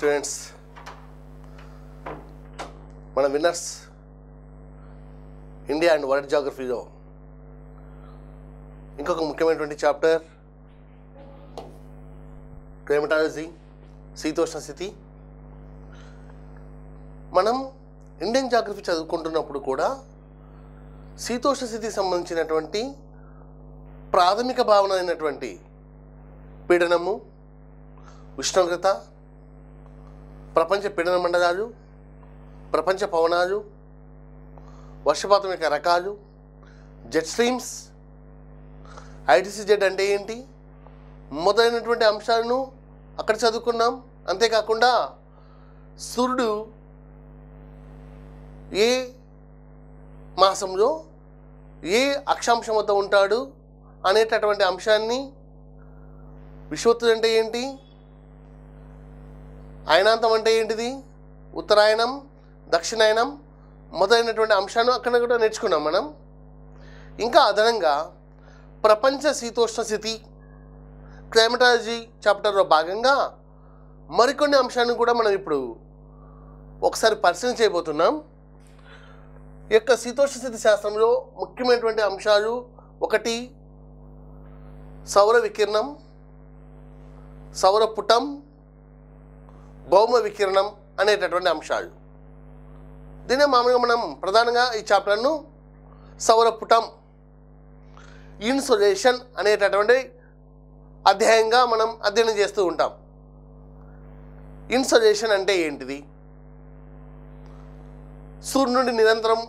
students మన winners India and world జాగ్రఫీలో ఇంకొక ముఖ్యమైనటువంటి చాప్టర్ క్లైమటాలజీ శీతోష్ణ స్థితి మనం ఇండియన్ జాగ్రఫీ చదువుకుంటున్నప్పుడు కూడా శీతోష్ణ స్థితికి సంబంధించినటువంటి ప్రాథమిక భావన అయినటువంటి పీడనము ఉష్ణోగ్రత ప్రపంచ పీడన మండలాలు ప్రపంచ పవనాలు వర్షపాతం యొక్క రకాలు జెట్ స్ట్రీమ్స్ ఐటీసీ జెడ్ అంటే ఏంటి మొదలైనటువంటి అంశాలను అక్కడ చదువుకున్నాం అంతేకాకుండా సూర్యుడు ఏ మాసంలో ఏ అక్షాంశం వద్ద ఉంటాడు అనేటటువంటి అంశాన్ని విశ్వత్తుడు అంటే ఏంటి అయనాంతం అంటే ఏంటిది ఉత్తరాయణం దక్షిణాయనం మొదలైనటువంటి అంశాలను అక్కడ కూడా నేర్చుకున్నాం మనం ఇంకా అదనంగా ప్రపంచ శీతోష్ణ స్థితి క్లైమటాలజీ చాప్టర్లో భాగంగా మరికొన్ని అంశాలను కూడా మనం ఇప్పుడు ఒకసారి పరిశీలన చేయబోతున్నాం యొక్క శీతోష్ణ స్థితి శాస్త్రంలో ముఖ్యమైనటువంటి అంశాలు ఒకటి సౌర వికిరణం సౌర పుటం భౌమ వికిరణం అనేటటువంటి అంశాలు దీనే మామూలుగా మనం ప్రధానంగా ఈ చాప్టర్ను సౌరపుటం ఇన్సులేషన్ అనేటటువంటి అధ్యాయంగా మనం అధ్యయనం చేస్తూ ఉంటాం ఇన్సులేషన్ అంటే ఏంటిది సూర్యుడి నుండి నిరంతరం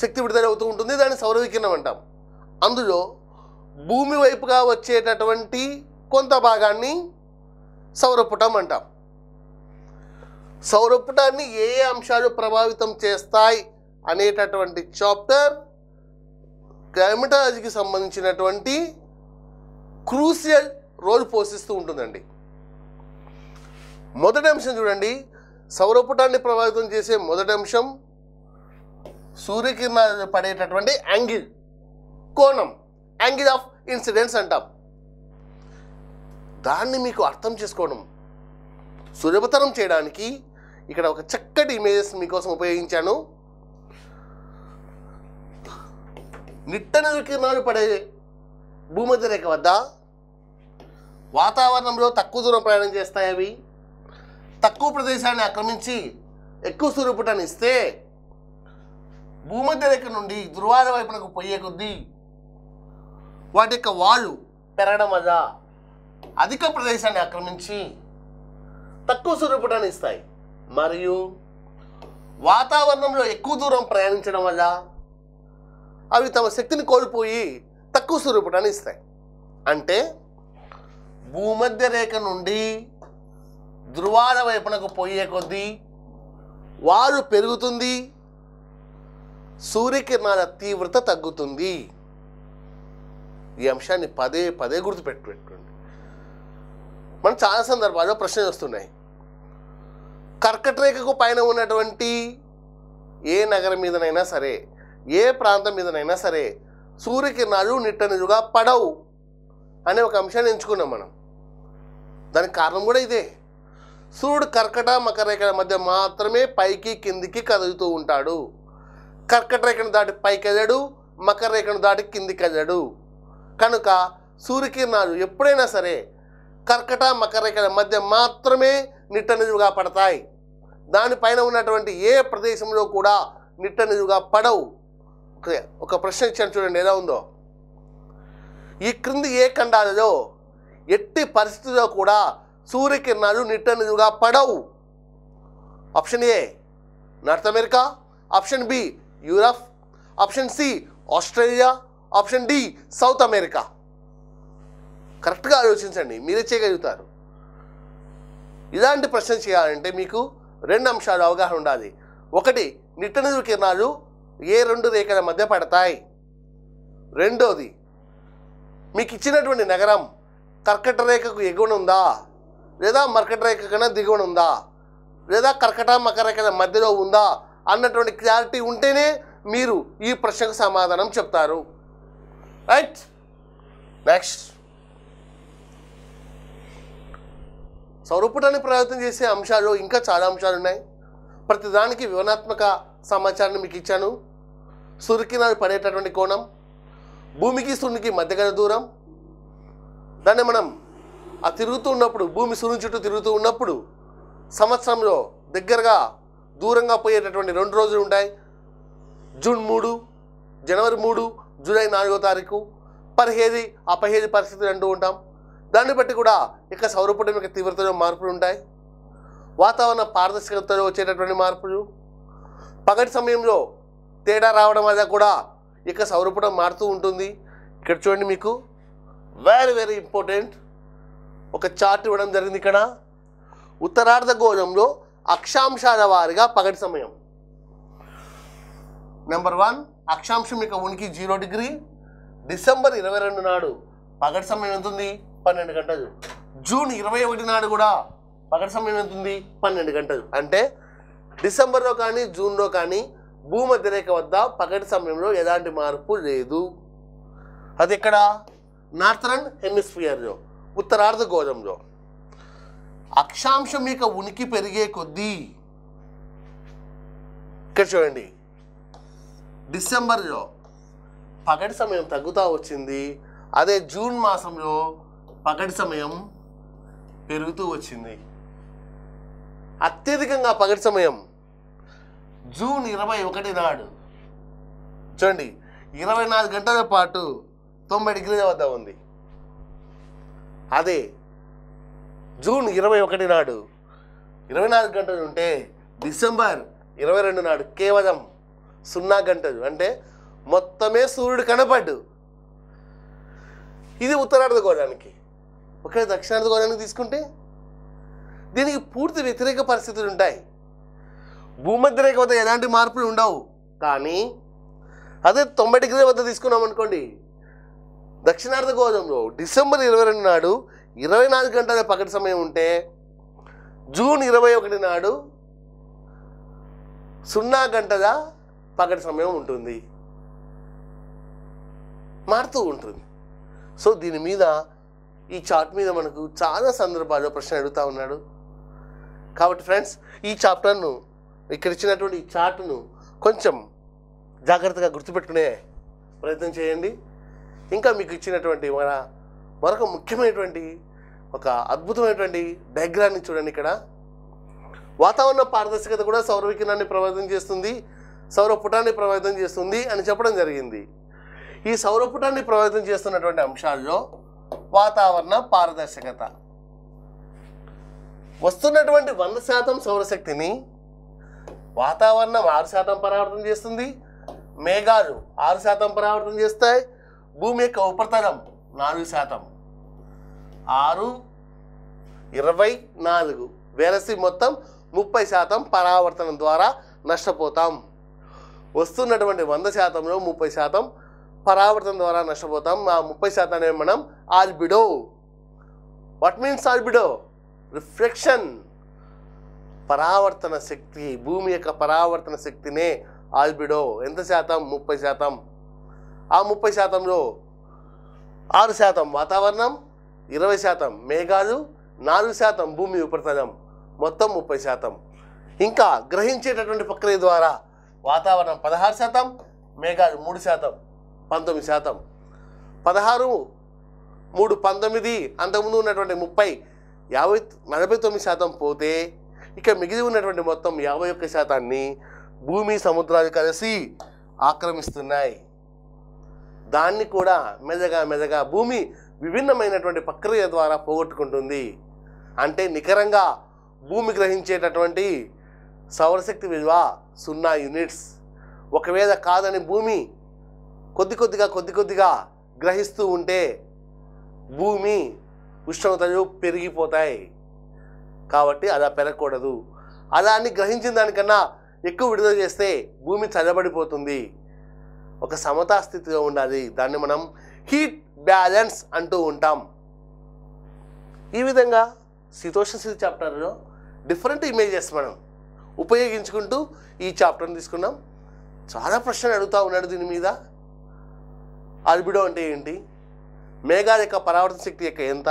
శక్తి విడుదల అవుతూ ఉంటుంది దాన్ని సౌర వికిరణం అంటాం అందులో భూమి వైపుగా వచ్చేటటువంటి కొంత భాగాన్ని సౌరపుటం అంటాం సౌరపుటాన్ని ఏ ఏ అంశాలు ప్రభావితం చేస్తాయి అనేటటువంటి చాప్టర్ గ్రామిటాలజీకి సంబంధించినటువంటి క్రూసియల్ రోల్ పోషిస్తూ ఉంటుందండి మొదటి అంశం చూడండి సౌరపుటాన్ని ప్రభావితం చేసే మొదటి అంశం సూర్యకిరణ పడేటటువంటి యాంగిల్ కోణం యాంగిల్ ఆఫ్ ఇన్సిడెంట్స్ అంటాం దాన్ని మీకు అర్థం చేసుకోవడం సులభతరం చేయడానికి ఇక్కడ ఒక చక్కటి ఇమేజెస్ మీకోసం ఉపయోగించాను నిట్టన వికిరణాలు పడే భూమధ్య రేఖ వద్ద వాతావరణంలో తక్కువ దూరం ప్రయాణం చేస్తాయి అవి తక్కువ ప్రదేశాన్ని ఆక్రమించి ఎక్కువ సూర్యపుటాన్ని ఇస్తే భూమధ్య రేఖ నుండి దుర్వాద వైపునకు పోయే కొద్దీ వాటి యొక్క వాళ్ళు పెరగడం వల్ల అధిక ప్రదేశాన్ని ఆక్రమించి తక్కువ సూర్యపుటాన్ని ఇస్తాయి మరియు వాతావరణంలో ఎక్కువ దూరం ప్రయాణించడం వల్ల అవి తమ శక్తిని కోల్పోయి తక్కువ స్వరూపటాన్ని ఇస్తాయి అంటే భూమధ్య రేఖ నుండి ధృవాల వైపునకు పోయే కొద్దీ వారు పెరుగుతుంది సూర్యకిరణాల తీవ్రత తగ్గుతుంది ఈ అంశాన్ని పదే పదే గుర్తుపెట్టుకోండి మనం చాలా సందర్భాల్లో ప్రశ్నలు వస్తున్నాయి కర్కటరేఖకు పైన ఉన్నటువంటి ఏ నగరం మీదనైనా సరే ఏ ప్రాంతం మీదనైనా సరే సూర్యకిరణాలు నిట్టనిజుగా పడవు అనే ఒక అంశాన్ని ఎంచుకున్నాం మనం దానికి కారణం కూడా ఇదే సూర్యుడు కర్కట మకరేఖల మధ్య మాత్రమే పైకి కిందికి కదులుతూ ఉంటాడు కర్కట రేఖను దాటి పైకి అదడు మకర రేఖను దాటి కిందికి అదడు కనుక సూర్యకిరణాలు ఎప్పుడైనా సరే కర్కట మకర రేఖల మధ్య మాత్రమే నిజువుగా పడతాయి దానిపైన ఉన్నటువంటి ఏ ప్రదేశంలో కూడా నిజువుగా పడవు ఒక ప్రశ్న ఇచ్చాను చూడండి ఎలా ఉందో ఈ క్రింది ఏ ఖండాలలో ఎట్టి పరిస్థితిలో కూడా సూర్యకిరణాలు నిజువుగా పడవు option A North America option B Europe option C Australia option D South America కరెక్ట్గా ఆలోచించండి మీరే చేయగలుగుతారు ఇలాంటి ప్రశ్న చేయాలంటే మీకు రెండు అంశాలు అవగాహన ఉండాలి ఒకటి నిట్టనిధువు కిరణాలు ఏ రెండు రేఖల మధ్య పడతాయి రెండోది మీకు ఇచ్చినటువంటి నగరం కర్కట రేఖకు ఎగువన ఉందా లేదా మర్కట రేఖ కన్నా దిగువన ఉందా లేదా కర్కట మకర రేఖల మధ్యలో ఉందా అన్నటువంటి క్లారిటీ ఉంటేనే మీరు ఈ ప్రశ్నకు సమాధానం చెప్తారు రైట్ నెక్స్ట్ స్వరూపుటాన్ని ప్రభావితం చేసే అంశాలు ఇంకా చాలా అంశాలు ఉన్నాయి ప్రతిదానికి వివరణాత్మక సమాచారాన్ని మీకు ఇచ్చాను సూర్యకిరణాలు పడేటటువంటి కోణం భూమికి సూర్యునికి మధ్యగల దూరం దాన్ని మనం ఆ తిరుగుతూ ఉన్నప్పుడు భూమి సూర్యుని చుట్టూ తిరుగుతూ ఉన్నప్పుడు సంవత్సరంలో దగ్గరగా దూరంగా పోయేటటువంటి రెండు రోజులు ఉంటాయి జూన్ మూడు జనవరి మూడు జూలై నాలుగో తారీఖు పదిహేది అపహేది పరిస్థితులు అంటూ ఉంటాం దాన్ని బట్టి కూడా ఇక సౌరపుటం యొక్క తీవ్రతలో మార్పులు ఉంటాయి వాతావరణ పారదర్శకతలో వచ్చేటటువంటి మార్పులు పగటి సమయంలో తేడా రావడం వల్ల కూడా ఇక సౌరపుటం మారుతూ ఉంటుంది ఇక్కడ చూడండి మీకు వెరీ వెరీ ఇంపార్టెంట్ ఒక చార్ట్ ఇవ్వడం జరిగింది ఇక్కడ ఉత్తరార్ధ గోళంలో అక్షాంశాల వారిగా పగటి సమయం నెంబర్ వన్ అక్షాంశం యొక్క ఉనికి జీరో డిగ్రీ డిసెంబర్ ఇరవై రెండు నాడు పగటి సమయం ఎంత ఉంది పన్నెండు గంటలు జూన్ ఇరవై ఒకటి నాడు కూడా పగటి సమయం ఎంత ఉంది పన్నెండు గంటలు అంటే డిసెంబర్లో కానీ జూన్లో కానీ భూమధ్యరేఖ వద్ద పగటి సమయంలో ఎలాంటి మార్పు లేదు అది ఎక్కడ నార్థరన్ హెమిస్ఫియర్లో ఉత్తరార్ధ గోళంలో అక్షాంశం యొక్క ఉనికి పెరిగే కొద్దీ ఇక్కడ చూడండి డిసెంబర్లో పగటి సమయం తగ్గుతూ వచ్చింది అదే జూన్ మాసంలో పగటి సమయం పెరుగుతూ వచ్చింది అత్యధికంగా పగటి సమయం జూన్ ఇరవై ఒకటి నాడు చూడండి ఇరవై నాలుగు గంటల పాటు తొంభై డిగ్రీల వద్ద ఉంది అదే జూన్ ఇరవై ఒకటి నాడు ఇరవై నాలుగు గంటలు ఉంటే డిసెంబర్ ఇరవై రెండు నాడు కేవలం సున్నా గంటలు అంటే మొత్తమే సూర్యుడు కనపడ్డు ఇది ఉత్తరార్ధగోళానికి ఒకవేళ దక్షిణార్థ గోళానికి తీసుకుంటే దీనికి పూర్తి వ్యతిరేక పరిస్థితులు ఉంటాయి రేఖ వద్ద ఎలాంటి మార్పులు ఉండవు కానీ అదే తొంభై డిగ్రీల వద్ద తీసుకున్నాం అనుకోండి దక్షిణార్థ గోళంలో డిసెంబర్ ఇరవై రెండు నాడు ఇరవై నాలుగు గంటల పగటి సమయం ఉంటే జూన్ ఇరవై ఒకటి నాడు సున్నా గంటల పగటి సమయం ఉంటుంది మారుతూ ఉంటుంది సో దీని మీద ఈ చార్ట్ మీద మనకు చాలా సందర్భాల్లో ప్రశ్న అడుగుతూ ఉన్నాడు కాబట్టి ఫ్రెండ్స్ ఈ చాప్టర్ను ఇక్కడ ఇచ్చినటువంటి ఈ చార్ట్ను కొంచెం జాగ్రత్తగా గుర్తుపెట్టుకునే ప్రయత్నం చేయండి ఇంకా మీకు ఇచ్చినటువంటి మన మరొక ముఖ్యమైనటువంటి ఒక అద్భుతమైనటువంటి డయాగ్రామ్ని చూడండి ఇక్కడ వాతావరణ పారదర్శకత కూడా సౌర వికిరణాన్ని ప్రభావితం చేస్తుంది సౌర పుటాన్ని ప్రభావితం చేస్తుంది అని చెప్పడం జరిగింది ఈ సౌర పుటాన్ని ప్రభావితం చేస్తున్నటువంటి అంశాల్లో వాతావరణ పారదర్శకత వస్తున్నటువంటి వంద శాతం సౌరశక్తిని వాతావరణం ఆరు శాతం పరావర్తనం చేస్తుంది మేఘాలు ఆరు శాతం పరావర్తనం చేస్తాయి భూమి యొక్క ఉపరితలం నాలుగు శాతం ఆరు ఇరవై నాలుగు వెలసి మొత్తం ముప్పై శాతం పరావర్తనం ద్వారా నష్టపోతాం వస్తున్నటువంటి వంద శాతంలో ముప్పై శాతం పరావర్తనం ద్వారా నష్టపోతాం ఆ ముప్పై శాతాన్ని మనం albedo what means albedo reflection పరావర్తన శక్తి భూమి యొక్క పరావర్తన శక్తినే ఆల్బిడో ఎంత శాతం ముప్పై శాతం ఆ ముప్పై శాతంలో ఆరు శాతం వాతావరణం ఇరవై శాతం మేఘాలు నాలుగు శాతం భూమి ఉపరితలం మొత్తం ముప్పై శాతం ఇంకా గ్రహించేటటువంటి ప్రక్రియ ద్వారా వాతావరణం పదహారు శాతం మేఘాలు మూడు శాతం పంతొమ్మిది శాతం పదహారు మూడు పంతొమ్మిది అంతకుముందు ఉన్నటువంటి ముప్పై యాభై నలభై తొమ్మిది శాతం పోతే ఇక మిగిలి ఉన్నటువంటి మొత్తం యాభై ఒక్క శాతాన్ని భూమి సముద్రాలు కలిసి ఆక్రమిస్తున్నాయి దాన్ని కూడా మెదగా మెదగా భూమి విభిన్నమైనటువంటి ప్రక్రియ ద్వారా పోగొట్టుకుంటుంది అంటే నికరంగా భూమి గ్రహించేటటువంటి సౌరశక్తి విలువ సున్నా యూనిట్స్ ఒకవేళ కాదని భూమి కొద్ది కొద్దిగా కొద్ది కొద్దిగా గ్రహిస్తూ ఉంటే భూమి ఉష్ణోగ్రతలు పెరిగిపోతాయి కాబట్టి అలా పెరగకూడదు అలా అని గ్రహించిన దానికన్నా ఎక్కువ విడుదల చేస్తే భూమి చల్లబడిపోతుంది ఒక సమతా స్థితిలో ఉండాలి దాన్ని మనం హీట్ బ్యాలెన్స్ అంటూ ఉంటాం ఈ విధంగా శీతోష్ణ స్థితి చాప్టర్లో డిఫరెంట్ ఇమేజెస్ మనం ఉపయోగించుకుంటూ ఈ చాప్టర్ని తీసుకున్నాం చాలా ప్రశ్నలు అడుగుతూ ఉన్నాడు దీని మీద ఆర్బిడో అంటే ఏంటి మేఘాల యొక్క పరావర్తన శక్తి యొక్క ఎంత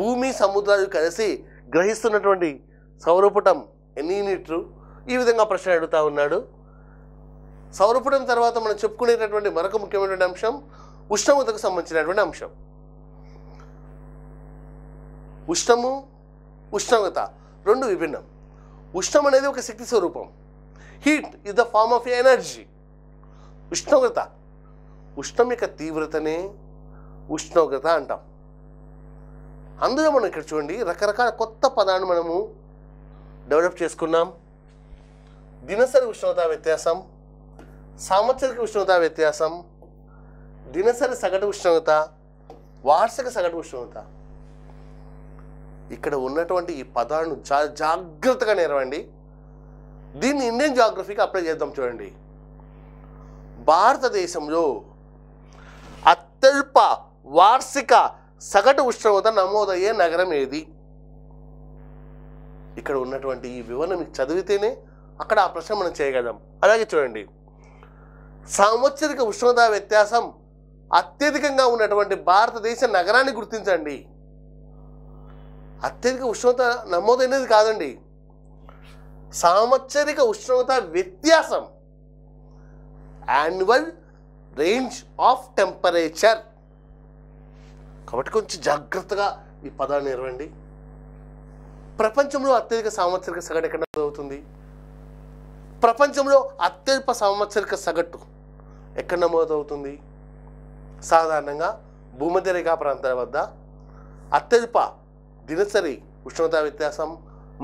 భూమి సముద్రాలు కలిసి గ్రహిస్తున్నటువంటి సౌరపుటం ఎన్ని యూనిట్లు ఈ విధంగా ప్రశ్న అడుగుతూ ఉన్నాడు సౌరపుటం తర్వాత మనం చెప్పుకునేటటువంటి మరొక ముఖ్యమైనటువంటి అంశం ఉష్ణోగ్రతకు సంబంధించినటువంటి అంశం ఉష్ణము ఉష్ణోగ్రత రెండు విభిన్నం ఉష్ణం అనేది ఒక శక్తి స్వరూపం heat is the form of energy ఉష్ణోగ్రత యొక్క తీవ్రతనే ఉష్ణోగ్రత అంటాం అందులో మనం ఇక్కడ చూడండి రకరకాల కొత్త పదాన్ని మనము డెవలప్ చేసుకున్నాం దినసరి ఉష్ణోగ్రత వ్యత్యాసం సాంవత్సరిక ఉష్ణోగ్రత వ్యత్యాసం దినసరి సగటు ఉష్ణోగ్రత వార్షిక సగటు ఉష్ణోగ్రత ఇక్కడ ఉన్నటువంటి ఈ పదాలను జా జాగ్రత్తగా నేర్వండి దీన్ని ఇండియన్ జాగ్రఫీకి అప్లై చేద్దాం చూడండి భారతదేశంలో అత్యల్ప వార్షిక సగటు ఉష్ణోగ్రత నమోదయ్యే నగరం ఏది ఇక్కడ ఉన్నటువంటి ఈ వివరణ మీకు చదివితేనే అక్కడ ఆ ప్రశ్న మనం చేయగలం అలాగే చూడండి సాంవత్సరిక ఉష్ణోగ్రత వ్యత్యాసం అత్యధికంగా ఉన్నటువంటి భారతదేశ నగరాన్ని గుర్తించండి అత్యధిక ఉష్ణోగ్రత నమోదైనది కాదండి సాంవత్సరిక ఉష్ణోగ్రత వ్యత్యాసం యాన్యువల్ రేంజ్ ఆఫ్ టెంపరేచర్ కాబట్టి కొంచెం జాగ్రత్తగా ఈ పదాన్ని ఇరవండి ప్రపంచంలో అత్యధిక సాంవత్సరిక సగటు ఎక్కడ నమోదవుతుంది ప్రపంచంలో అత్యల్ప సాంవత్సరిక సగటు ఎక్కడ నమోదవుతుంది సాధారణంగా భూమధ్య రేఖా ప్రాంతాల వద్ద అత్యల్ప దినసరి ఉష్ణోగ్రత వ్యత్యాసం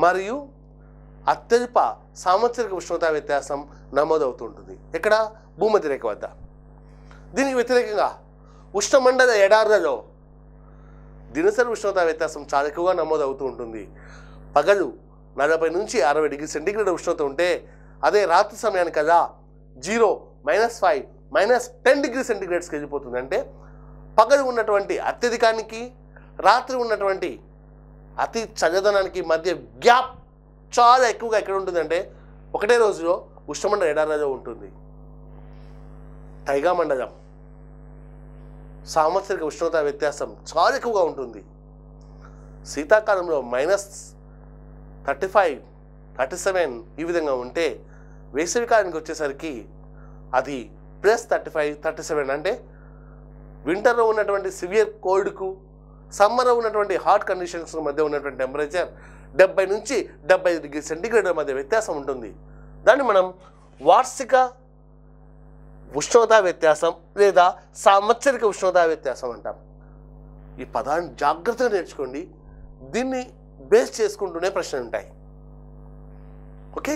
మరియు అత్యల్ప సాంవత్సరిక ఉష్ణోగ్రత వ్యత్యాసం నమోదవుతుంటుంది ఇక్కడ భూమధ్య రేఖ వద్ద దీనికి వ్యతిరేకంగా ఉష్ణమండల ఎడారులలో దినసరి ఉష్ణోగ్రత వ్యత్యాసం చాలా ఎక్కువగా నమోదవుతూ ఉంటుంది పగలు నలభై నుంచి అరవై డిగ్రీ సెంటీగ్రేడ్ ఉష్ణోగ్రత ఉంటే అదే రాత్రి సమయానికి కదా zero minus five minus ten degree సెంటీగ్రేడ్స్కి వెళ్ళిపోతుంది అంటే పగలు ఉన్నటువంటి అత్యధికానికి రాత్రి ఉన్నటువంటి అతి చల్లదనానికి మధ్య గ్యాప్ చాలా ఎక్కువగా ఎక్కడ ఉంటుందంటే ఒకటే రోజులో ఉష్ణమండల ఎడారిలో ఉంటుంది తైగా మండలం సాంవత్సరిక ఉష్ణోగ్రత వ్యత్యాసం చాలా ఎక్కువగా ఉంటుంది శీతాకాలంలో minus thirty five thirty seven ఈ విధంగా ఉంటే వేసవికాలానికి వచ్చేసరికి అది plus thirty five thirty seven అంటే వింటర్లో ఉన్నటువంటి సివియర్ కోల్డ్కు సమ్మర్లో ఉన్నటువంటి హాట్ కండిషన్స్ మధ్య ఉన్నటువంటి టెంపరేచర్ డెబ్బై నుంచి డెబ్బై డిగ్రీ సెంటీగ్రేడ్ మధ్య వ్యత్యాసం ఉంటుంది దాన్ని మనం వార్షిక ఉష్ణోత వ్యత్యాసం లేదా సాంవత్సరిక ఉష్ణోత వ్యత్యాసం అంటాం ఈ పదాన్ని జాగ్రత్తగా నేర్చుకోండి దీన్ని బేస్ చేసుకుంటూనే ప్రశ్నలు ఉంటాయి ఓకే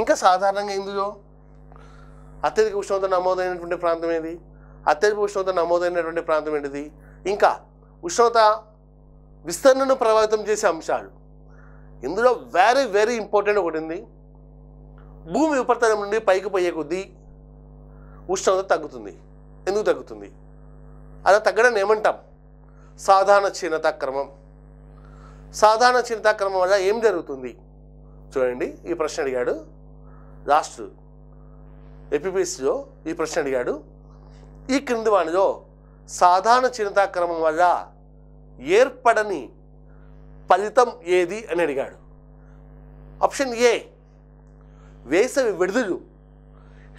ఇంకా సాధారణంగా ఇందులో అత్యధిక ఉష్ణోత నమోదైనటువంటి ప్రాంతం ఏది అత్యధిక ఉష్ణోత నమోదైనటువంటి ప్రాంతం ఏంటిది ఇంకా ఉష్ణోత విస్తరణను ప్రభావితం చేసే అంశాలు ఇందులో వెరీ వెరీ ఇంపార్టెంట్ ఒకటి ఉంది భూమి ఉపరితలం నుండి పైకి పోయే కొద్దీ ఉష్ణోగ్రత తగ్గుతుంది ఎందుకు తగ్గుతుంది అలా తగ్గడం ఏమంటాం సాధారణ క్షీణత క్రమం సాధారణ క్షీణత క్రమం వల్ల ఏం జరుగుతుంది చూడండి ఈ ప్రశ్న అడిగాడు లాస్ట్ ఎపిపిఎస్సిలో ఈ ప్రశ్న అడిగాడు ఈ క్రింది వాణిలో సాధారణ క్షీణత క్రమం వల్ల ఏర్పడని ఫలితం ఏది అని అడిగాడు ఆప్షన్ ఏ వేసవి విడుదలు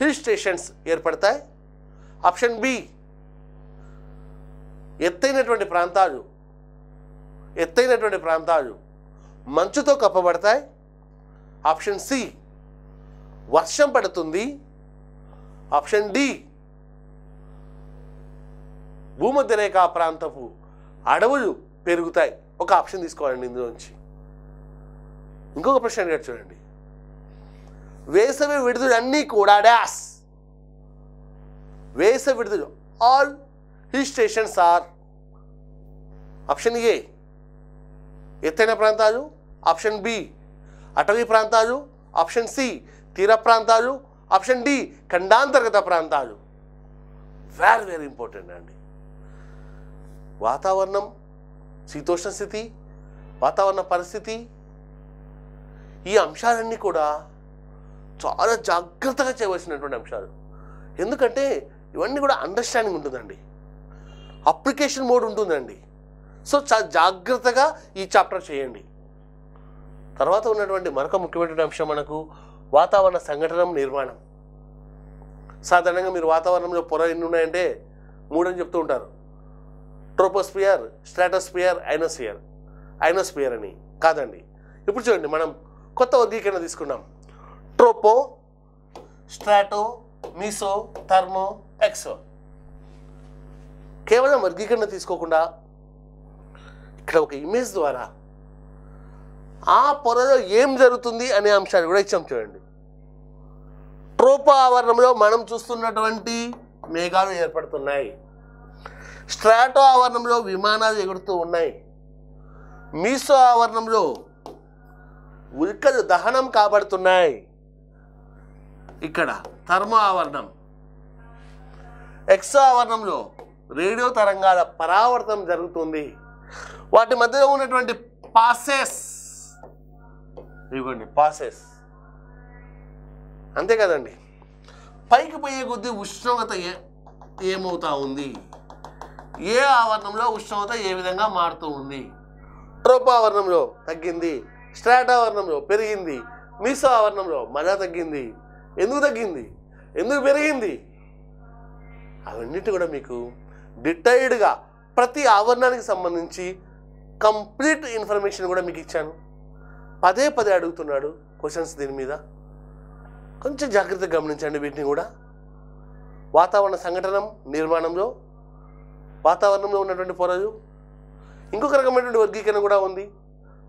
హిల్ స్టేషన్స్ ఏర్పడతాయి ఆప్షన్ బి ఎత్తైనటువంటి ప్రాంతాలు ఎత్తైనటువంటి ప్రాంతాలు మంచుతో కప్పబడతాయి ఆప్షన్ సి వర్షం పడుతుంది ఆప్షన్ డి భూమధ్యరేఖ ప్రాంతపు అడవులు పెరుగుతాయి ఒక ఆప్షన్ తీసుకోవాలండి ఇందులోంచి ఇంకొక ప్రశ్న అడిగారు చూడండి వేసవి విడుదల అన్నీ కూడా డ్యాస్ వేసవి విడుదల all hill stations are option A ఎత్తైన ప్రాంతాలు ఆప్షన్ బి అటవీ ప్రాంతాలు ఆప్షన్ సి తీర ప్రాంతాలు ఆప్షన్ డి ఖండాంతర్గత ప్రాంతాలు వెరీ వెరీ ఇంపార్టెంట్ అండి వాతావరణం శీతోష్ణ స్థితి వాతావరణ పరిస్థితి ఈ అంశాలన్నీ కూడా చాలా జాగ్రత్తగా చేయవలసినటువంటి అంశాలు ఎందుకంటే ఇవన్నీ కూడా అండర్స్టాండింగ్ ఉంటుందండి అప్లికేషన్ మోడ్ ఉంటుందండి సో చాలా జాగ్రత్తగా ఈ చాప్టర్ చేయండి తర్వాత ఉన్నటువంటి మరొక ముఖ్యమైన అంశం మనకు వాతావరణ సంఘటన నిర్మాణం సాధారణంగా మీరు వాతావరణంలో పొర ఎన్ని ఉన్నాయంటే మూడని చెప్తూ ఉంటారు ట్రోపోస్పియర్ స్ట్రాటోస్పియర్ ఐనోస్పియర్ ఐనోస్పియర్ అని కాదండి ఇప్పుడు చూడండి మనం కొత్త వర్గీకరణ తీసుకున్నాం ట్రోపో స్ట్రాటో మీసో థర్మో ఎక్సో కేవలం వర్గీకరణ తీసుకోకుండా ఇక్కడ ఒక ఇమేజ్ ద్వారా ఆ పొరలో ఏం జరుగుతుంది అనే అంశాన్ని కూడా ఇచ్చాం చూడండి ట్రోపో ఆవరణంలో మనం చూస్తున్నటువంటి మేఘాలు ఏర్పడుతున్నాయి స్ట్రాటో ఆవరణంలో విమానాలు ఎగురుతూ ఉన్నాయి మీసో ఆవరణంలో ఉల్కలు దహనం కాబడుతున్నాయి ఇక్కడ థర్మో ఆవరణం ఎక్స్ట్రా ఆవరణంలో రేడియో తరంగాల పరావర్తనం జరుగుతుంది వాటి మధ్యలో ఉన్నటువంటి పాసెస్ ఇవ్వండి పాసెస్ అంతే కదండి పైకి పోయే కొద్దీ ఉష్ణోగ్రత ఏ ఏమవుతా ఉంది ఏ ఆవరణంలో ఉష్ణోగ్రత ఏ విధంగా మారుతూ ఉంది ట్రోప్ ఆవరణంలో తగ్గింది ఆవరణంలో పెరిగింది మిస్ ఆవరణంలో మళ్ళా తగ్గింది ఎందుకు తగ్గింది ఎందుకు పెరిగింది అవన్నిటి కూడా మీకు డిటైల్డ్గా ప్రతి ఆవరణానికి సంబంధించి కంప్లీట్ ఇన్ఫర్మేషన్ కూడా మీకు ఇచ్చాను పదే పదే అడుగుతున్నాడు క్వశ్చన్స్ దీని మీద కొంచెం జాగ్రత్తగా గమనించండి వీటిని కూడా వాతావరణ సంఘటన నిర్మాణంలో వాతావరణంలో ఉన్నటువంటి పొరలు ఇంకొక రకమైనటువంటి వర్గీకరణ కూడా ఉంది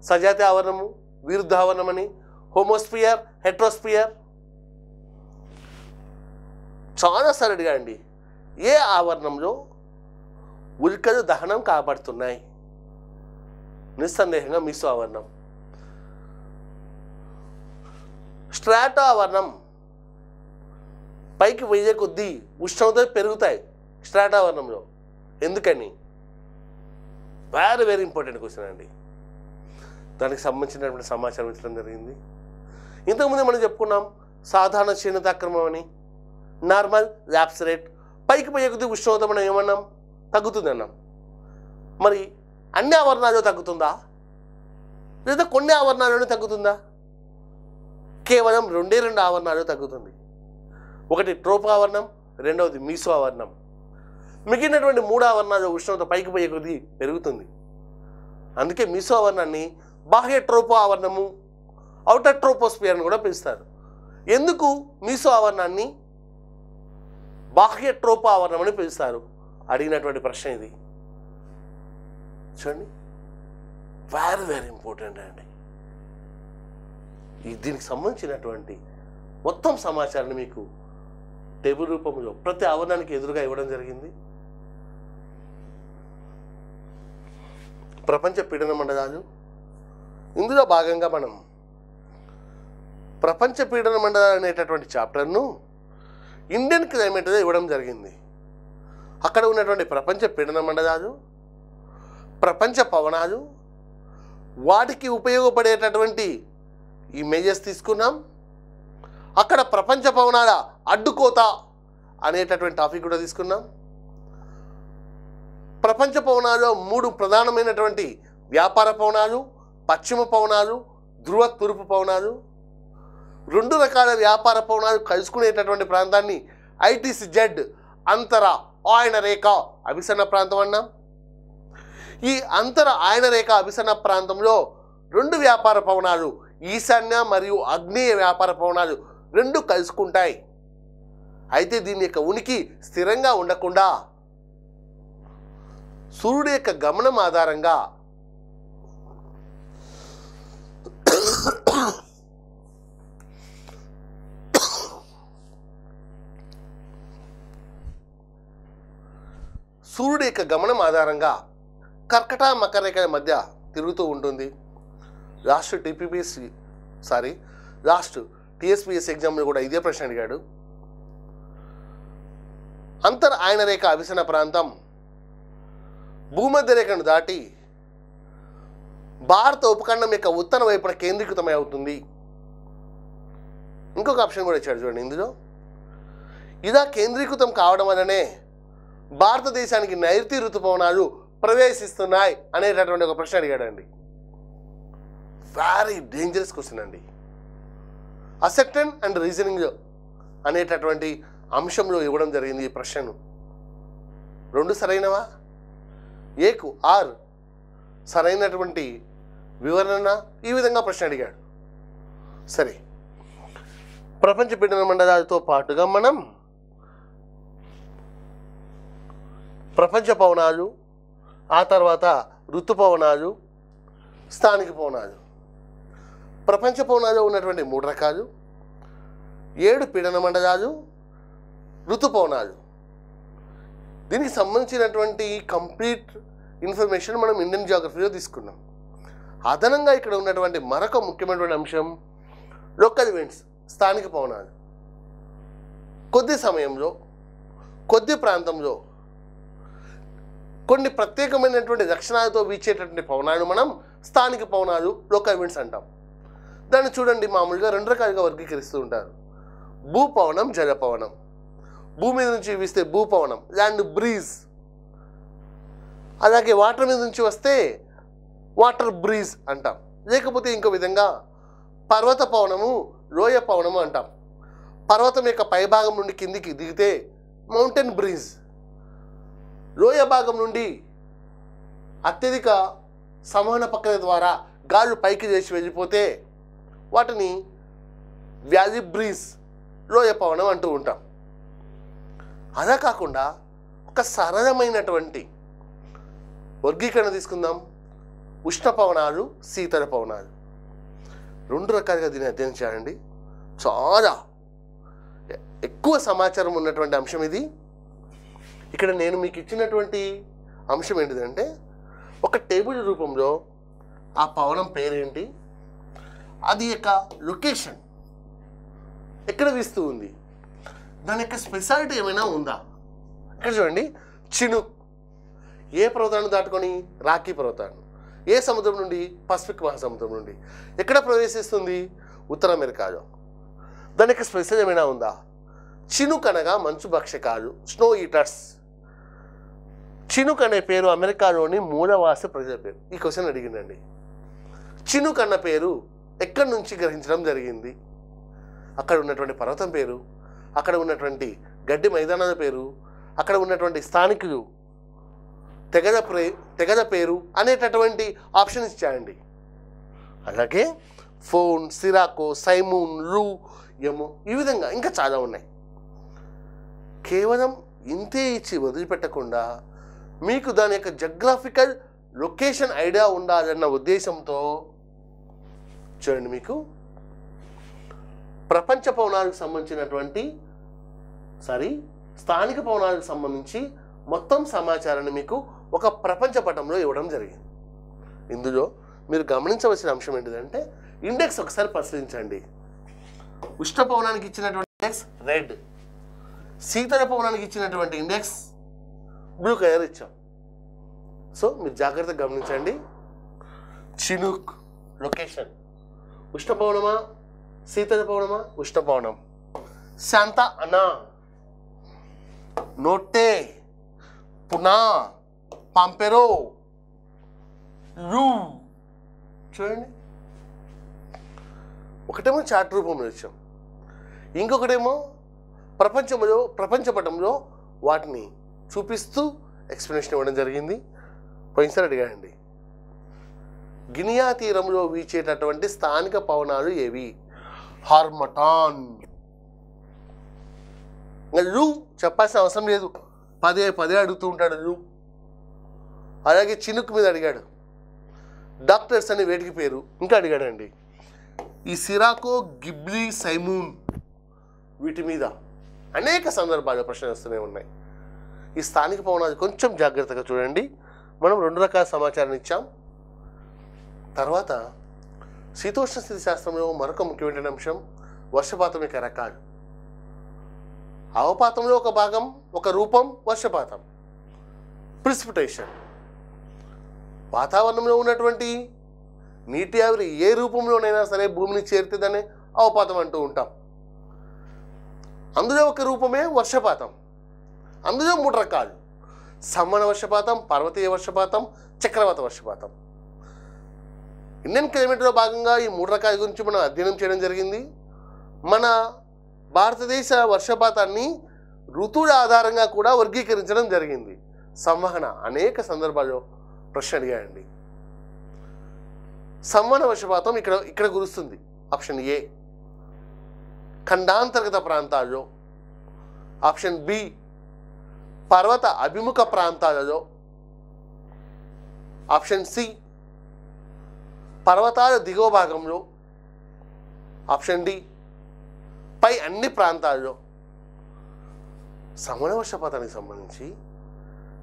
సజాతి ఆవరణము విరుద్ధావరణం అని హోమోస్పియర్ హెట్రోస్పియర్ చాలాసార్లు అడిగాడండి ఏ ఆవరణంలో ఉల్కలు దహనం కాబడుతున్నాయి నిస్సందేహంగా మిస్ ఆవరణం స్ట్రాటో ఆవరణం పైకి వెయ్యే కొద్దీ ఉష్ణోగ్రత పెరుగుతాయి స్ట్రాటావరణంలో ఎందుకని వేరే వెరీ ఇంపార్టెంట్ క్వశ్చన్ అండి దానికి సంబంధించినటువంటి సమాచారం ఇచ్చడం జరిగింది ఇంతకుముందు మనం చెప్పుకున్నాం సాధారణ క్షీణత అక్రమం అని నార్మల్ ల్యాప్స్ రేట్ పైకి పోయే కొద్ది ఉష్ణోగ్రత మనం ఏమన్నాం తగ్గుతుంది అన్నాం మరి అన్ని ఆవరణాలు తగ్గుతుందా లేదా కొన్ని ఆవరణాలు తగ్గుతుందా కేవలం రెండే రెండు ఆవరణాలు తగ్గుతుంది ఒకటి ట్రోప్ ఆవరణం రెండవది మీసో ఆవరణం మిగిలినటువంటి మూడు ఆవరణాలు ఉష్ణోగ్రత పైకి పోయే కొద్ది పెరుగుతుంది అందుకే మీసో ఆవరణాన్ని బాహ్య ట్రోపో ఆవరణము అవుటర్ ట్రోపోస్పియర్ అని కూడా పిలుస్తారు ఎందుకు మీసో ఆవరణాన్ని బాహ్య ట్రోపావరణం అని పిలుస్తారు అడిగినటువంటి ప్రశ్న ఇది చూడండి వెరీ వెరీ ఇంపార్టెంట్ అండి దీనికి సంబంధించినటువంటి మొత్తం సమాచారాన్ని మీకు టేబుల్ రూపంలో ప్రతి ఆవరణానికి ఎదురుగా ఇవ్వడం జరిగింది ప్రపంచ పీడన మండలాలు ఇందులో భాగంగా మనం ప్రపంచ పీడన మండలాలు అనేటటువంటి చాప్టర్ను ఇండియన్ క్లైమేట్ ఇవ్వడం జరిగింది అక్కడ ఉన్నటువంటి ప్రపంచ పీడన మండలాలు ప్రపంచ పవనాలు వాటికి ఉపయోగపడేటటువంటి ఇమేజెస్ తీసుకున్నాం అక్కడ ప్రపంచ పవనాల అడ్డుకోత అనేటటువంటి టాపిక్ కూడా తీసుకున్నాం ప్రపంచ పవనాల్లో మూడు ప్రధానమైనటువంటి వ్యాపార పవనాలు పశ్చిమ పవనాలు ధృవ తూర్పు పవనాలు రెండు రకాల వ్యాపార పవనాలు కలుసుకునేటటువంటి ప్రాంతాన్ని ఐటీసీ జెడ్ అంతర ఆయన రేఖ అభిసరణ ప్రాంతం అన్నాం ఈ అంతర ఆయన రేఖ అభిసరణ ప్రాంతంలో రెండు వ్యాపార పవనాలు ఈశాన్య మరియు అగ్నేయ వ్యాపార పవనాలు రెండు కలుసుకుంటాయి అయితే దీని యొక్క ఉనికి స్థిరంగా ఉండకుండా సూర్యుడు యొక్క గమనం ఆధారంగా సూర్యుడి యొక్క గమనం ఆధారంగా కర్కట మకర మధ్య తిరుగుతూ ఉంటుంది last TPPSC sorry last TSPS ఎగ్జామ్లో కూడా ఇదే ప్రశ్న అడిగాడు అంతర్ ఆయన రేఖ అభిసన ప్రాంతం భూమధ్య రేఖను దాటి భారత ఉపఖండం యొక్క ఉత్తర వైపున కేంద్రీకృతమై అవుతుంది ఇంకొక ఆప్షన్ కూడా ఇచ్చాడు చూడండి ఇందులో ఇలా కేంద్రీకృతం కావడం వలనే భారతదేశానికి నైరుతి ఋతుపవనాలు ప్రవేశిస్తున్నాయి అనేటటువంటి ఒక ప్రశ్న అడిగాడండి వెరీ డేంజరస్ క్వశ్చన్ అండి అసెప్టెన్ అండ్ రీజనింగ్ అనేటటువంటి అంశంలో ఇవ్వడం జరిగింది ఈ ప్రశ్నను రెండు సరైనవా ఏకు ఆర్ సరైనటువంటి వివరణ ఈ విధంగా ప్రశ్న అడిగాడు సరే ప్రపంచ పీడన మండలాలతో పాటుగా మనం ప్రపంచ పవనాలు ఆ తర్వాత ఋతు పవనాలు స్థానిక పవనాలు ప్రపంచ పవనాలు ఉన్నటువంటి మూడు రకాలు ఏడు పీడన మండలాలు ఋతు పవనాలు దీనికి సంబంధించినటువంటి కంప్లీట్ ఇన్ఫర్మేషన్ మనం ఇండియన్ జియోగ్రఫీలో తీసుకున్నాం అదనంగా ఇక్కడ ఉన్నటువంటి మరొక ముఖ్యమైనటువంటి అంశం లోకల్ ఈవెంట్స్ స్థానిక పవనాలు కొద్ది సమయంలో కొద్ది ప్రాంతంలో కొన్ని ప్రత్యేకమైనటువంటి దక్షిణాలతో వీచేటటువంటి పవనాలు మనం స్థానిక పవనాలు లోకల్ ఈవెంట్స్ అంటాం దాన్ని చూడండి మామూలుగా రెండు రకాలుగా వర్గీకరిస్తూ ఉంటారు భూపవనం జలపవనం భూమి మీద నుంచి వీస్తే భూపవనం ల్యాండ్ బ్రీజ్ అలాగే వాటర్ మీద నుంచి వస్తే వాటర్ బ్రీజ్ అంటాం లేకపోతే ఇంకో విధంగా పర్వత పవనము లోయ పవనము అంటాం పర్వతం యొక్క పైభాగం నుండి కిందికి దిగితే మౌంటైన్ బ్రీజ్ లోయ భాగం నుండి అత్యధిక సంవహన పక్కల ద్వారా గాలు పైకి చేసి వెళ్ళిపోతే వాటిని వ్యాలీ బ్రీజ్ లోయ పవనం అంటూ ఉంటాం అలా కాకుండా ఒక సరళమైనటువంటి వర్గీకరణ తీసుకుందాం ఉష్ణ పవనాలు శీతల పవనాలు రెండు రకాలుగా దీన్ని అధ్యయనం చేయండి చాలా ఎక్కువ సమాచారం ఉన్నటువంటి అంశం ఇది ఇక్కడ నేను మీకు ఇచ్చినటువంటి అంశం ఏంటిదంటే ఒక టేబుల్ రూపంలో ఆ పవనం పేరేంటి అది యొక్క లొకేషన్ ఎక్కడ వీస్తూ ఉంది దాని యొక్క స్పెషాలిటీ ఏమైనా ఉందా ఇక్కడ చూడండి చిను ఏ పర్వతాన్ని దాటుకొని రాఖీ పర్వతాన్ని ఏ సముద్రం నుండి పసిఫిక్ మహాసముద్రం నుండి ఎక్కడ ప్రవేశిస్తుంది ఉత్తర అమెరికాలో దాని యొక్క స్పెషల్ ఏమైనా ఉందా చినుకనగా మంచు భక్షకాలు స్నో ఈటర్స్ చినుక్ అనే పేరు అమెరికాలోని మూలవాస ప్రజల పేరు ఈ క్వశ్చన్ అడిగిందండి చినుక్ అన్న పేరు ఎక్కడి నుంచి గ్రహించడం జరిగింది అక్కడ ఉన్నటువంటి పర్వతం పేరు అక్కడ ఉన్నటువంటి గడ్డి మైదానాల పేరు అక్కడ ఉన్నటువంటి స్థానికులు తెగద ప్రే తెగద పేరు అనేటటువంటి ఆప్షన్ ఇచ్చాయండి అలాగే ఫోన్ సిరాకో సైమూన్ లూ యము ఈ విధంగా ఇంకా చాలా ఉన్నాయి కేవలం ఇంతే ఇచ్చి వదిలిపెట్టకుండా మీకు దాని యొక్క జగ్రాఫికల్ లొకేషన్ ఐడియా ఉండాలన్న ఉద్దేశంతో చూడండి మీకు ప్రపంచ పవనాలకు సంబంధించినటువంటి సారీ స్థానిక పవనాలకు సంబంధించి మొత్తం సమాచారాన్ని మీకు ఒక ప్రపంచ పటంలో ఇవ్వడం జరిగింది ఇందులో మీరు గమనించవలసిన అంశం ఏంటిదంటే ఇండెక్స్ ఒకసారి పరిశీలించండి ఉష్ణ పవనానికి ఇచ్చినటువంటి ఇండెక్స్ రెడ్ శీతల పవనానికి ఇచ్చినటువంటి ఇండెక్స్ బ్లూ కలర్ ఇచ్చాం సో మీరు జాగ్రత్తగా గమనించండి చినుక్ లొకేషన్ ఉష్ణ పౌర్ణమా శీతల పౌర్ణమా ఉష్ణ శాంత అనా నోటే పునా పాంపెరో చూడండి ఒకటేమో చాట్ రూపంలో ఇచ్చాం ఇంకొకటేమో ప్రపంచంలో ప్రపంచపటంలో వాటిని చూపిస్తూ ఎక్స్ప్లెనేషన్ ఇవ్వడం జరిగింది పోయినసారి అడిగాడండి గినియా తీరంలో వీచేటటువంటి స్థానిక పవనాలు ఏవి హార్మటాన్ లూ చెప్పాల్సిన అవసరం లేదు పదే పదే అడుగుతూ ఉంటాడు లూ అలాగే చినుక్ మీద అడిగాడు డాక్టర్స్ అని వేటికి పేరు ఇంకా అడిగాడండి ఈ సిరాకో గిబ్లీ సైమూన్ వీటి మీద అనేక సందర్భాలు ప్రశ్నలు వస్తూనే ఉన్నాయి ఈ స్థానిక పవనాలు కొంచెం జాగ్రత్తగా చూడండి మనం రెండు రకాల సమాచారం ఇచ్చాం తర్వాత శీతోష్ణ స్థితి శాస్త్రంలో మరొక ముఖ్యమైన అంశం వర్షపాతం యొక్క రకాలు అవపాతంలో ఒక భాగం ఒక రూపం వర్షపాతం ప్రిసిపిటేషన్ వాతావరణంలో ఉన్నటువంటి నీటి ఆవిరి ఏ రూపంలోనైనా సరే భూమిని దాన్ని అవపాతం అంటూ ఉంటాం అందులో ఒక రూపమే వర్షపాతం అందులో మూడు రకాలు సమ్మణ వర్షపాతం పర్వతీయ వర్షపాతం చక్రవాత వర్షపాతం ఇండియన్ క్లైమేట్లో భాగంగా ఈ మూడు రకాల గురించి మనం అధ్యయనం చేయడం జరిగింది మన భారతదేశ వర్షపాతాన్ని ఋతువుల ఆధారంగా కూడా వర్గీకరించడం జరిగింది సంవహన అనేక సందర్భాల్లో ప్రశ్న అడిగాయండి సంవహన వర్షపాతం ఇక్కడ ఇక్కడ కురుస్తుంది ఆప్షన్ ఏ ఖండాంతర్గత ప్రాంతాల్లో ఆప్షన్ బి పర్వత అభిముఖ ప్రాంతాలలో ఆప్షన్ సి పర్వతాల దిగువ భాగంలో ఆప్షన్ డి పై అన్ని ప్రాంతాల్లో సమణ వర్షపాతానికి సంబంధించి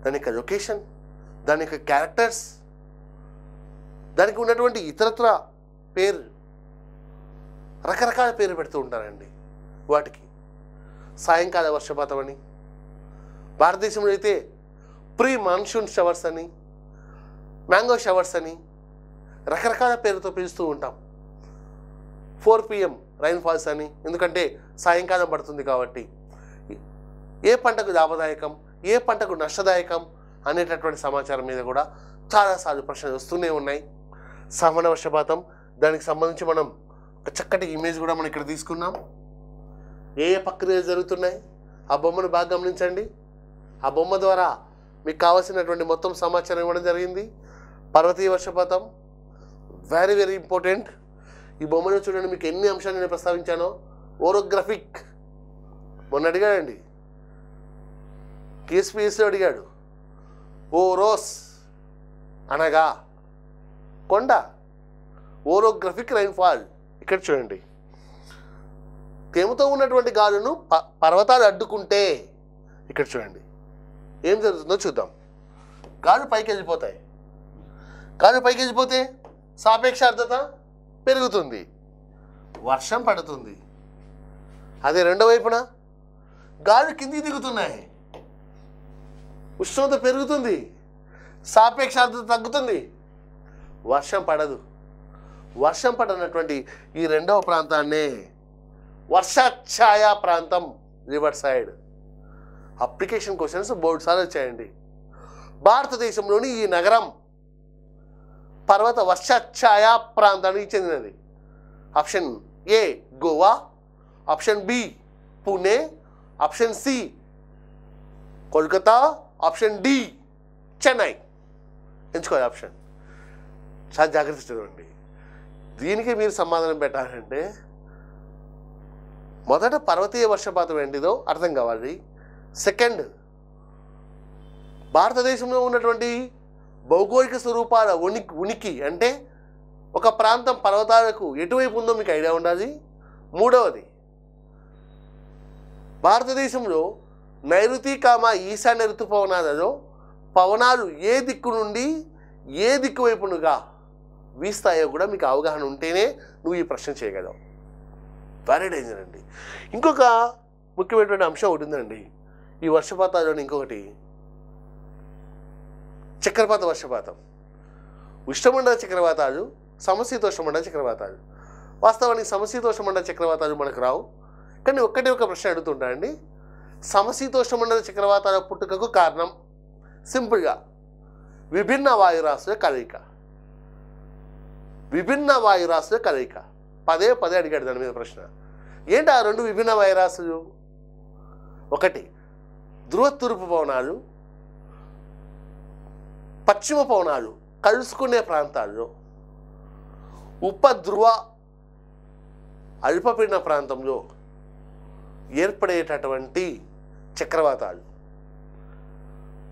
దాని యొక్క లొకేషన్ దాని యొక్క క్యారెక్టర్స్ దానికి ఉన్నటువంటి ఇతరత్ర పేరు రకరకాల పేరు పెడుతూ ఉంటారండి వాటికి సాయంకాల వర్షపాతం అని భారతదేశంలో అయితే ప్రీ మాన్సూన్ షవర్స్ అని మ్యాంగో షవర్స్ అని రకరకాల పేరుతో పిలుస్తూ ఉంటాం ఫోర్ పిఎం ఫాల్స్ అని ఎందుకంటే సాయంకాలం పడుతుంది కాబట్టి ఏ పంటకు లాభదాయకం ఏ పంటకు నష్టదాయకం అనేటటువంటి సమాచారం మీద కూడా చాలాసార్లు ప్రశ్నలు వస్తూనే ఉన్నాయి సామాన్య వర్షపాతం దానికి సంబంధించి మనం ఒక చక్కటి ఇమేజ్ కూడా మనం ఇక్కడ తీసుకున్నాం ఏ ఏ ప్రక్రియలు జరుగుతున్నాయి ఆ బొమ్మను బాగా గమనించండి ఆ బొమ్మ ద్వారా మీకు కావాల్సినటువంటి మొత్తం సమాచారం ఇవ్వడం జరిగింది పర్వతీయ వర్షపాతం వెరీ వెరీ ఇంపార్టెంట్ ఈ బొమ్మను చూడండి మీకు ఎన్ని అంశాలు నేను ప్రస్తావించానో ఓరోగ్రఫిక్ మొన్న అడిగాడండి కేసీపీఎస్లో అడిగాడు ఓరోస్ అనగా కొండ ఓరోగ్రఫిక్ రైన్ఫాల్ ఇక్కడ చూడండి తేమతో ఉన్నటువంటి గాలును పర్వతాలు అడ్డుకుంటే ఇక్కడ చూడండి ఏం జరుగుతుందో చూద్దాం గాలు పైకి వెళ్ళిపోతాయి గాలు పైకి వెళ్ళిపోతే సాపేక్ష అర్ధత పెరుగుతుంది వర్షం పడుతుంది అదే రెండో వైపున గాలు కిందికి దిగుతున్నాయి ఉష్ణోగ్రత పెరుగుతుంది సాపేక్ష అర్ధత తగ్గుతుంది వర్షం పడదు వర్షం పడనటువంటి ఈ రెండవ ప్రాంతాన్నే వర్షఛాయ ప్రాంతం river side application questions board sir వచ్చాయండి భారతదేశంలోని ఈ నగరం పర్వత వర్షఛాయ ప్రాంతానికి చెందినది option A Goa option B Pune option C Kolkata option D Chennai ఎంచుకోవాలి ఆప్షన్ చాలా జాగ్రత్త చదవండి దీనికి మీరు సమాధానం పెట్టాలంటే మొదట పర్వతీయ వర్షపాతం ఏంటిదో అర్థం కావాలి సెకండ్ భారతదేశంలో ఉన్నటువంటి భౌగోళిక స్వరూపాల ఉనికి ఉనికి అంటే ఒక ప్రాంతం పర్వతాలకు ఎటువైపు ఉందో మీకు ఐడియా ఉండాలి మూడవది భారతదేశంలో నైరుతి కామ ఈశాన్య ఋతుపవనాలలో పవనాలు ఏ దిక్కు నుండి ఏ దిక్కు వైపునుగా వీస్తాయో కూడా మీకు అవగాహన ఉంటేనే నువ్వు ఈ ప్రశ్న చేయగలవు వెరీ డేంజర్ అండి ఇంకొక ముఖ్యమైనటువంటి అంశం ఒకటి ఉందండి ఈ వర్షపాతాలు ఇంకొకటి చక్రపాత వర్షపాతం ఉష్ణమండల చక్రవాతాలు సమశీతోష్ణమండల చక్రవాతాలు వాస్తవానికి సమశీతోష్ణమండల చక్రవాతాలు మనకు రావు కానీ ఒక్కటే ఒక ప్రశ్న అడుగుతుంటా అండి సమశీతోష్ణమండల చక్రవాతాల పుట్టుకకు కారణం సింపుల్గా విభిన్న వాయురాశుల కలయిక విభిన్న వాయురాశుల కలయిక పదే పదే అడిగాడు దాని మీద ప్రశ్న ఏంటి ఆ రెండు విభిన్న వాయురాశులు ఒకటి ధృవ తూర్పు పవనాలు పశ్చిమ పవనాలు కలుసుకునే ప్రాంతాల్లో ఉపధ్రువ అల్పపీడన ప్రాంతంలో ఏర్పడేటటువంటి చక్రవాతాలు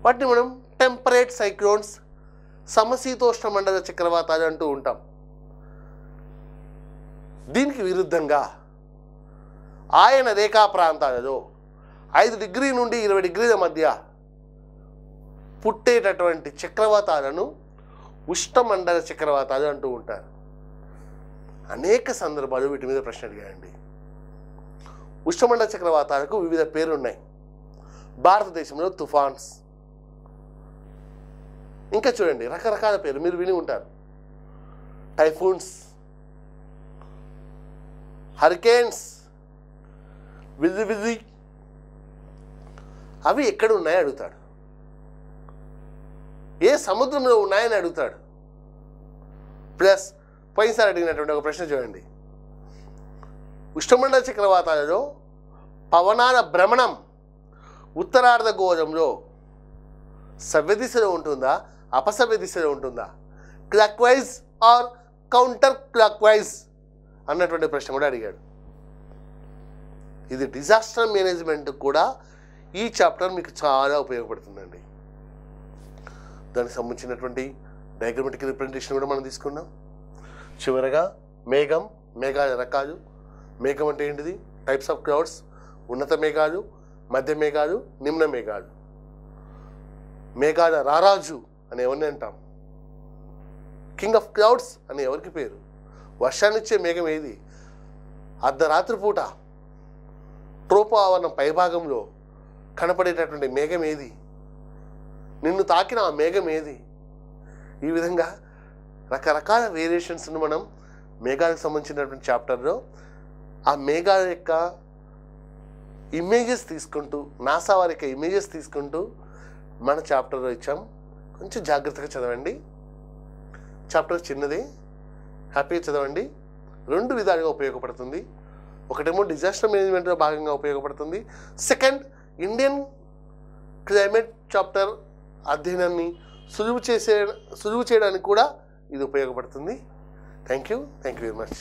వాటిని మనం టెంపరేట్ సైక్లోన్స్ సమశీతోష్ణ మండల చక్రవాతాలు అంటూ ఉంటాం దీనికి విరుద్ధంగా ఆయన రేఖా ప్రాంతాలలో ఐదు డిగ్రీ నుండి ఇరవై డిగ్రీల మధ్య పుట్టేటటువంటి చక్రవాతాలను ఉష్ణమండల చక్రవాతాలు అంటూ ఉంటారు అనేక సందర్భాలు వీటి మీద ప్రశ్న అడిగాయండి ఉష్ణమండల చక్రవాతాలకు వివిధ పేర్లున్నాయి భారతదేశంలో తుఫాన్స్ ఇంకా చూడండి రకరకాల పేర్లు మీరు విని ఉంటారు టైఫూన్స్ హరికేన్స్ విజి విజి అవి ఎక్కడ ఉన్నాయో అడుగుతాడు ఏ సముద్రంలో ఉన్నాయని అడుగుతాడు ప్లస్ పోయినసారి అడిగినటువంటి ఒక ప్రశ్న చూడండి ఉష్ణమండల చక్రవాతాలలో పవనాల భ్రమణం ఉత్తరార్ధ గోళంలో సవ్య దిశలో ఉంటుందా అపసవ్య దిశలో ఉంటుందా క్లక్వైజ్ ఆర్ కౌంటర్ క్లక్వైజ్ అన్నటువంటి ప్రశ్న కూడా అడిగాడు ఇది డిజాస్టర్ మేనేజ్మెంట్ కూడా ఈ చాప్టర్ మీకు చాలా ఉపయోగపడుతుందండి దానికి సంబంధించినటువంటి డయాగ్రమెటిక్ రిప్రజెంటేషన్ కూడా మనం తీసుకున్నాం చివరగా మేఘం మేఘాల రకాలు మేఘం అంటే ఏంటిది టైప్స్ ఆఫ్ క్లౌడ్స్ ఉన్నత మేఘాలు మధ్య మేఘాలు నిమ్న మేఘాలు మేఘాల రారాజు అని ఎవరిని అంటాం కింగ్ ఆఫ్ క్లౌడ్స్ అని ఎవరికి పేరు వర్షాన్నిచ్చే మేఘం ఏది అర్ధరాత్రి పూట ట్రోపో ఆవరణ పైభాగంలో కనపడేటటువంటి మేఘం ఏది నిన్ను తాకిన ఆ మేఘం ఏది ఈ విధంగా రకరకాల వేరియేషన్స్ను మనం మేఘాలకు సంబంధించినటువంటి చాప్టర్లో ఆ మేఘాల యొక్క ఇమేజెస్ తీసుకుంటూ నాసా వారి యొక్క ఇమేజెస్ తీసుకుంటూ మన చాప్టర్లో ఇచ్చాం కొంచెం జాగ్రత్తగా చదవండి చాప్టర్ చిన్నది హ్యాపీగా చదవండి రెండు విధాలుగా ఉపయోగపడుతుంది ఒకటేమో డిజాస్టర్ మేనేజ్మెంట్లో భాగంగా ఉపయోగపడుతుంది సెకండ్ ఇండియన్ క్లైమేట్ చాప్టర్ అధ్యయనాన్ని సులువు చేసే సులువు చేయడానికి కూడా ఇది ఉపయోగపడుతుంది thank you thank you very much